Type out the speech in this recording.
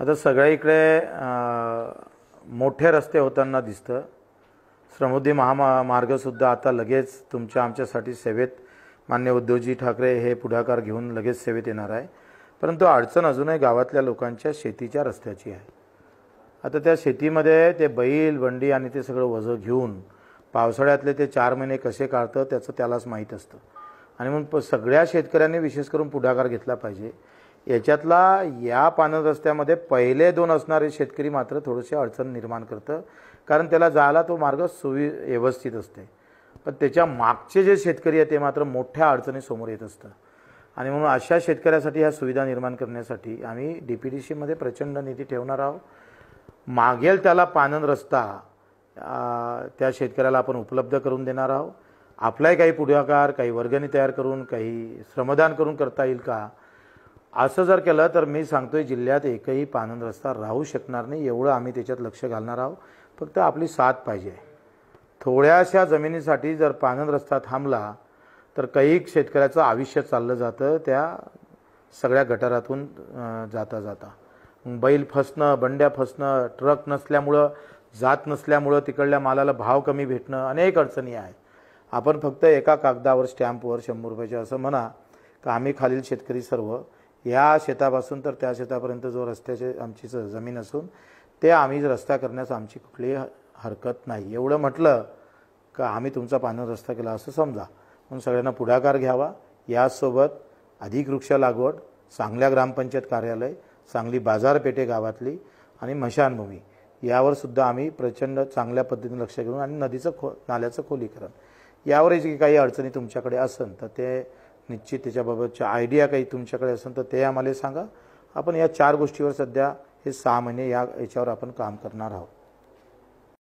आता सगळ्या इकडे मोठे रस्ते होताना दिसतं श्रमोद्धी महामा मार्गसुद्धा आता लगेच तुमच्या आमच्यासाठी सेवेत मान्य उद्धवजी ठाकरे हे पुढाकार घेऊन लगेच सेवेत येणार आहे परंतु अडचण अजूनही गावातल्या लोकांच्या शेतीच्या रस्त्याची आहे आता त्या शेतीमध्ये ते बैल बंडी आणि ते सगळं वजं घेऊन पावसाळ्यातले ते चार महिने कसे काढतं त्याचं त्यालाच माहीत असतं आणि म्हणून सगळ्या शेतकऱ्यांनी विशेष करून पुढाकार घेतला पाहिजे याच्यातला या रस्त्यामध्ये पहिले दोन असणारे शेतकरी मात्र थोडेसे अडचण निर्माण करतं कारण त्याला जायला तो मार्ग सुवि व्यवस्थित असते पण त्याच्या मागचे जे शेतकरी आहे ते मात्र मोठ्या अडचणीसमोर येत असतं आणि म्हणून अशा शेतकऱ्यासाठी ह्या सुविधा निर्माण करण्यासाठी आम्ही डी पी डी सीमध्ये प्रचंड निधी ठेवणार आहोत मागेल त्याला पानन रस्ता त्या शेतकऱ्याला आपण उपलब्ध करून देणार आहोत आपलाही काही पुढाकार काही वर्गणी तयार करून काही श्रमदान करून करता येईल का असं जर केलं तर मी सांगतोय जिल्ह्यात एकही पानन रस्ता राहू शकणार नाही एवढं आम्ही त्याच्यात लक्ष घालणार आहोत फक्त आपली साथ पाहिजे थोड्याशा जमिनीसाठी जर पानन रस्ता थांबला तर काही शेतकऱ्याचं आयुष्य चाललं जातं त्या सगळ्या गटारातून जाता जाता बैल फसणं बंड्या फसणं ट्रक नसल्यामुळं जात नसल्यामुळं तिकडल्या मालाला भाव कमी भेटणं अनेक अडचणी आहेत आपण फक्त एका कागदावर स्टॅम्पवर शंभर रुपयाच्या असं म्हणा का आम्ही खालील शेतकरी सर्व या शेतापासून तर त्या शेतापर्यंत जो रस्त्याचे आमची जमीन असून ते आम्ही रस्ता करण्यास आमची कुठलीही हरकत नाही एवढं म्हटलं का आम्ही तुमचा पानं रस्ता केला असं समजा म्हणून सगळ्यांना पुढाकार घ्यावा यासोबत अधिक वृक्ष लागवड सांगल्या ग्रामपंचायत कार्यालय सांगली बाजारपेठे गावातली आणि मशानभूमी यावर सुद्धा आम्ही प्रचंड चांगल्या पद्धतीने लक्ष घेऊन आणि नदीचं खो नाल्याचं खोलीकरण यावर जे काही अडचणी तुमच्याकडे असेल तर ते निश्चित त्याच्याबाबतच्या आयडिया काही तुमच्याकडे असेल तर ते आम्हाला सांगा आपण या चार गोष्टीवर सध्या हे सहा महिने या याच्यावर आपण काम करणार आहोत